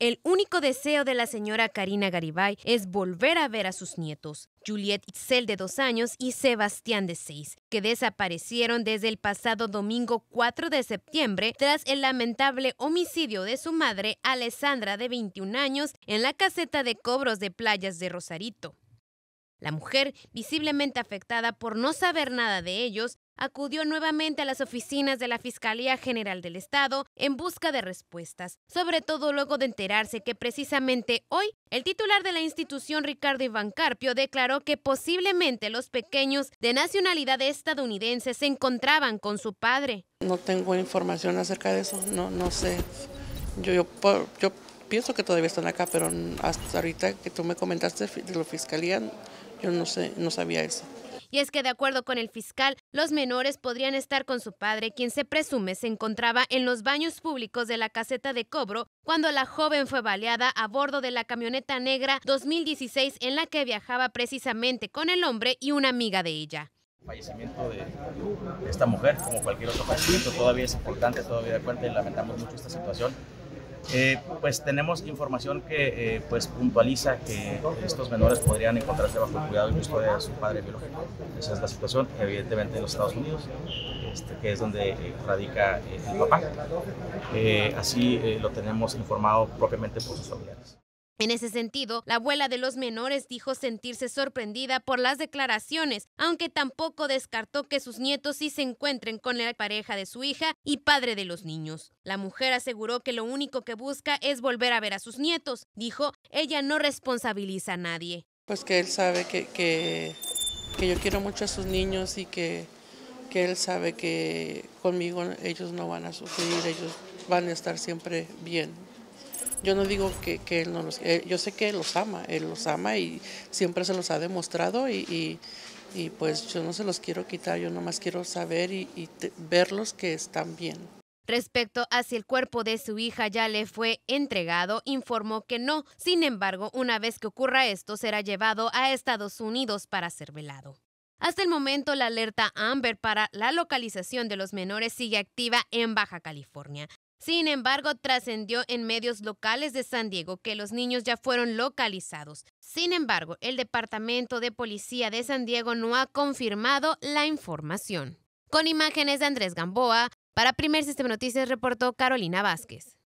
El único deseo de la señora Karina Garibay es volver a ver a sus nietos, Juliet Itzel de dos años y Sebastián de seis, que desaparecieron desde el pasado domingo 4 de septiembre tras el lamentable homicidio de su madre, Alessandra, de 21 años, en la caseta de cobros de playas de Rosarito. La mujer, visiblemente afectada por no saber nada de ellos, acudió nuevamente a las oficinas de la Fiscalía General del Estado en busca de respuestas, sobre todo luego de enterarse que precisamente hoy el titular de la institución Ricardo Iván Carpio declaró que posiblemente los pequeños de nacionalidad estadounidense se encontraban con su padre. No tengo información acerca de eso, no, no sé. Yo, yo, pienso que todavía están acá, pero hasta ahorita que tú me comentaste de la fiscalía, yo no sé, no sabía eso. Y es que de acuerdo con el fiscal, los menores podrían estar con su padre, quien se presume se encontraba en los baños públicos de la caseta de cobro cuando la joven fue baleada a bordo de la camioneta negra 2016 en la que viajaba precisamente con el hombre y una amiga de ella fallecimiento de, esta mujer, como cualquier otro fallecimiento, todavía es importante, todavía de cuenta y lamentamos mucho esta situación. Eh, pues tenemos información que eh, pues puntualiza que estos menores podrían encontrarse bajo el cuidado y custodia de su padre biológico. Esa es la situación, evidentemente, en los Estados Unidos, este, que es donde eh, radica el papá. así lo tenemos informado propiamente por sus familiares. En ese sentido, la abuela de los menores dijo sentirse sorprendida por las declaraciones, aunque tampoco descartó que sus nietos sí se encuentren con la pareja de su hija y padre de los niños. La mujer aseguró que lo único que busca es volver a ver a sus nietos. Dijo, ella no responsabiliza a nadie. Pues que él sabe que, que, yo quiero mucho a sus niños y que, que él sabe que conmigo ellos no van a sufrir, ellos van a estar siempre bien. Yo no digo que, él no los... Eh, yo sé que él los ama, él los ama y siempre se los ha demostrado y, pues yo no se los quiero quitar, yo nomás quiero saber y, verlos que están bien. Respecto a si el cuerpo de su hija ya le fue entregado, informó que no. Sin embargo, una vez que ocurra esto, será llevado a Estados Unidos para ser velado. Hasta el momento, la alerta Amber para la localización de los menores sigue activa en Baja California. Sin embargo, trascendió en medios locales de San Diego que los niños ya fueron localizados. Sin embargo, el Departamento de Policía de San Diego no ha confirmado la información. Con imágenes de Andrés Gamboa, para Primer Sistema Noticias reportó Carolina Vázquez.